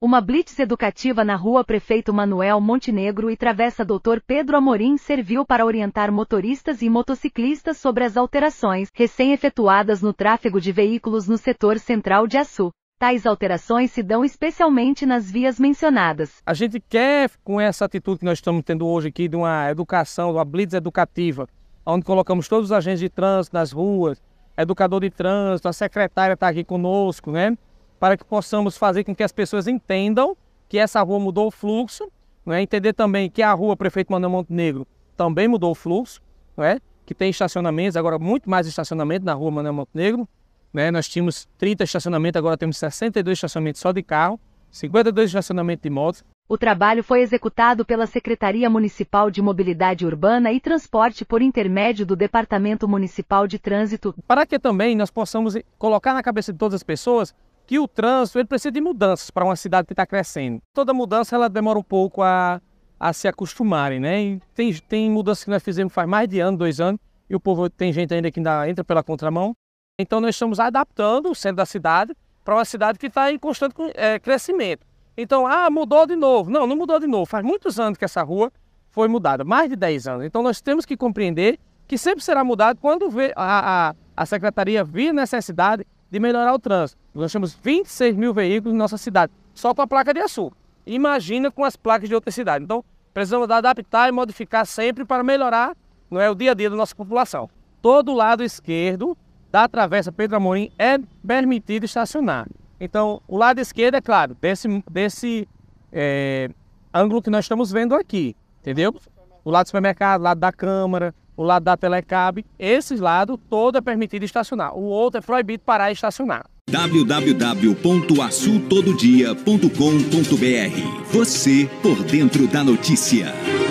Uma blitz educativa na rua Prefeito Manuel Montenegro e Travessa Doutor Pedro Amorim serviu para orientar motoristas e motociclistas sobre as alterações recém-efetuadas no tráfego de veículos no setor central de Açu. Tais alterações se dão especialmente nas vias mencionadas. A gente quer, com essa atitude que nós estamos tendo hoje aqui, de uma educação, de uma blitz educativa, onde colocamos todos os agentes de trânsito nas ruas, educador de trânsito, a secretária está aqui conosco, né? para que possamos fazer com que as pessoas entendam que essa rua mudou o fluxo, não é? entender também que a rua Prefeito Manuel Montenegro também mudou o fluxo, não é? que tem estacionamentos, agora muito mais estacionamento na rua Manuel Montenegro. Né? Nós tínhamos 30 estacionamentos, agora temos 62 estacionamentos só de carro, 52 estacionamentos de motos. O trabalho foi executado pela Secretaria Municipal de Mobilidade Urbana e Transporte por intermédio do Departamento Municipal de Trânsito. Para que também nós possamos colocar na cabeça de todas as pessoas que o trânsito ele precisa de mudanças para uma cidade que está crescendo. Toda mudança ela demora um pouco a, a se acostumarem, né? E tem, tem mudanças que nós fizemos faz mais de ano, dois anos, e o povo tem gente ainda que ainda entra pela contramão. Então nós estamos adaptando o centro da cidade para uma cidade que está em constante é, crescimento. Então, ah, mudou de novo. Não, não mudou de novo. Faz muitos anos que essa rua foi mudada, mais de 10 anos. Então nós temos que compreender que sempre será mudado quando a, a, a secretaria vir necessidade de melhorar o trânsito. Nós temos 26 mil veículos em nossa cidade, só com a placa de açúcar. Imagina com as placas de outra cidade. Então, precisamos adaptar e modificar sempre para melhorar não é, o dia a dia da nossa população. Todo o lado esquerdo da Travessa Pedro Amorim é permitido estacionar. Então, o lado esquerdo, é claro, desse, desse é, ângulo que nós estamos vendo aqui, entendeu? O lado do supermercado, o lado da Câmara, o lado da Telecab, esse lado todo é permitido estacionar, o outro é proibido parar e estacionar. www.assutododia.com.br Você por dentro da notícia.